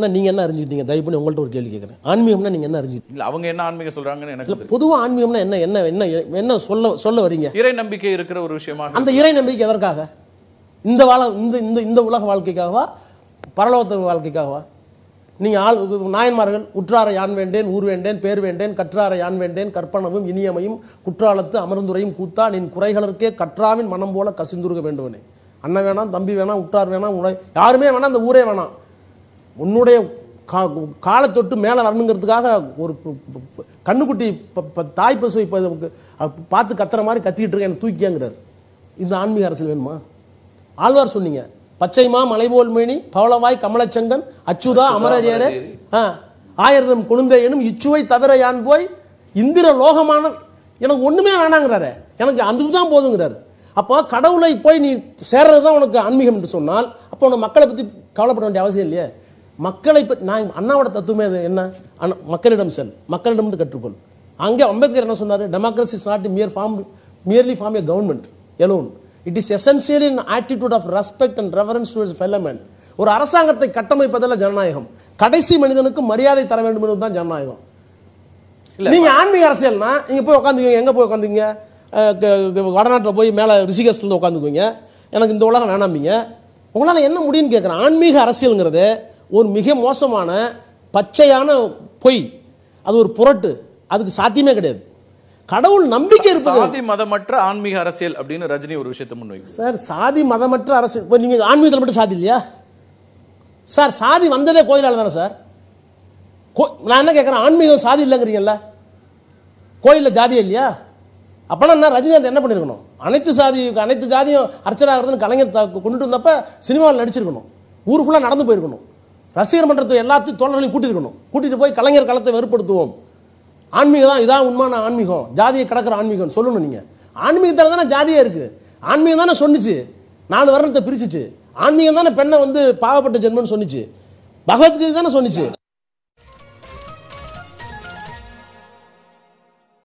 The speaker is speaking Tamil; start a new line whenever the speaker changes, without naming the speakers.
ஆன்மீகம்னா நீங்க என்ன அறிஞ்சுக்கிட்டீங்க தயவு பண்ணி உங்கள்கிட்ட ஒரு கேள்வி கேட்குறேன் ஆன்மீகம்னா நீங்க என்ன அறிஞ்சுக்கிட்டீங்க
அவங்க என்ன ஆன்மீகம் சொல்கிறாங்கன்னு எனக்கு
பொதுவாக ஆன்மீகம்னா என்ன என்ன என்ன என்ன சொல்ல சொல்ல வரீங்க
இறை நம்பிக்கை இருக்கிற ஒரு விஷயமா அந்த இறை நம்பிக்கை
எதற்காக இந்த வாழ இந்த இந்த இந்த உலக வாழ்க்கைக்காகவா பரலோகத்து வாழ்க்கைக்காகவா நீங்கள் ஆள் நாயன்மார்கள் உற்றாரை யான் வேண்டேன் ஊர் வேண்டேன் பேர் வேண்டேன் கற்றாரை யான் வேண்டேன் கற்பனவும் இனியமையும் குற்றாலத்து அமர்ந்துரையும் கூத்தா நின் குறைகளுக்கே கற்றாவின் மனம் போல கசிந்துருக்க வேண்டுவனே அண்ணன் வேணாம் தம்பி வேணாம் உற்றார் வேணாம் உடை யாருமே வேணாம் அந்த ஊரே வேணாம் உன்னுடைய கா காலத்தொட்டு மேலே வரணுங்கிறதுக்காக ஒரு கண்ணுக்குட்டி தாய் பசு இப்போ பார்த்து கத்துற மாதிரி கத்திக்கிட்டு இருக்க எனக்கு தூக்கியாங்கிறார் இந்த ஆன்மீக அரசியல் வேணுமா ஆழ்வார் சொன்னீங்க பச்சைமா மலைபோல் மேனி பவளவாய் கமலச்சங்கன் அச்சுதா அமரரேரே ஆ ஆயிரம் கொழுந்தையனும் இச்சுவை தவிர யான் போய் இந்திர லோகமான எனக்கு ஒன்றுமே வேணாங்கிறாரு எனக்கு அந்த தான் போதுங்கிறாரு அப்போ கடவுளை போய் நீ சேர்றது தான் உனக்கு ஆன்மீகம் என்று சொன்னால் அப்போ உனக்கு மக்களை பற்றி கவலைப்பட வேண்டிய அவசியம் இல்லையே மக்களை நான் அண்ணாவோட தத்துவமே என்ன மக்களிடம் செல் மக்களிடம் கற்றுக்கொள் அங்கே அம்பேத்கர் என்ன சொன்னார் democracy is not mere form merely form a government alone it is essential in attitude of respect and reference towards fellow ஒரு அரசாங்கத்தை கட்டமைப்பதில் ஜனநாயகம் கடைசி மனிதனுக்கு மரியாதை தர வேண்டும் என்பது தான் ஜனநாயகம் நீங்க ஆன்மீக அரசியல்னா நீங்க போய் உட்காந்துக்குவீங்க எங்க போய் உட்காந்துங்க வடநாட்டில் போய் மேலே ரிஷிகேஷ்லேருந்து உட்காந்துக்குவீங்க எனக்கு இந்த உலகம் வேணாம்பிங்க உங்களால் என்ன முடியும்னு கேட்குறேன் ஆன்மீக அரசியலுங்கிறது ஒரு மிக மோசமான பச்சையான பொய் அது ஒரு புரட்டு அதுக்கு சாத்தியமே கிடையாது கடவுள் நம்பிக்கை இருப்பது சாதி
மதமற்ற ஆன்மீக அரசியல் அப்படின்னு ரஜினி ஒரு விஷயத்தை முன்வை
சார் சாதி மதமற்ற அரசியல் இப்போ நீங்கள் ஆன்மீகத்தில் மட்டும் சாதி இல்லையா சார் சாதி வந்ததே கோயிலால் தானே சார் கோ நான் என்ன கேட்குறேன் ஆன்மீகம் சாதி இல்லைங்கிறீங்கல்ல கோயிலில் ஜாதியே இல்லையா அப்போனா நான் ரஜினிகாந்த் என்ன பண்ணியிருக்கணும் அனைத்து சாதி அனைத்து ஜாதியும் அர்ச்சனாகிறதுன்னு கலைஞர் கொண்டுட்டு வந்தப்ப சினிமாவில் நடிச்சிருக்கணும் ஊருக்குள்ளே நடந்து போயிருக்கணும் ரசிகர் மன்றத்தை எல்லாத்தையும் தோழர்களையும் கூட்டிருக்கணும் கூட்டிகிட்டு போய் கலைஞர் களத்தை வெறுப்படுத்துவோம் ஆன்மீகம் தான் இதான் உண்மையான ஆன்மீகம் ஜாதியை கிடக்கிற ஆன்மீகம் சொல்லணும் நீங்கள் ஆன்மீகத்தில் தானே ஜாதியாக இருக்குது ஆன்மீகம் தானே சொன்னிச்சு நாலு வருடத்தை பிரிச்சிச்சு ஆன்மீகம் தானே பெண்ணை வந்து பாவப்பட்ட ஜென்மன்னு சொன்னிச்சு பகவத்கீதை
தானே சொன்னிச்சு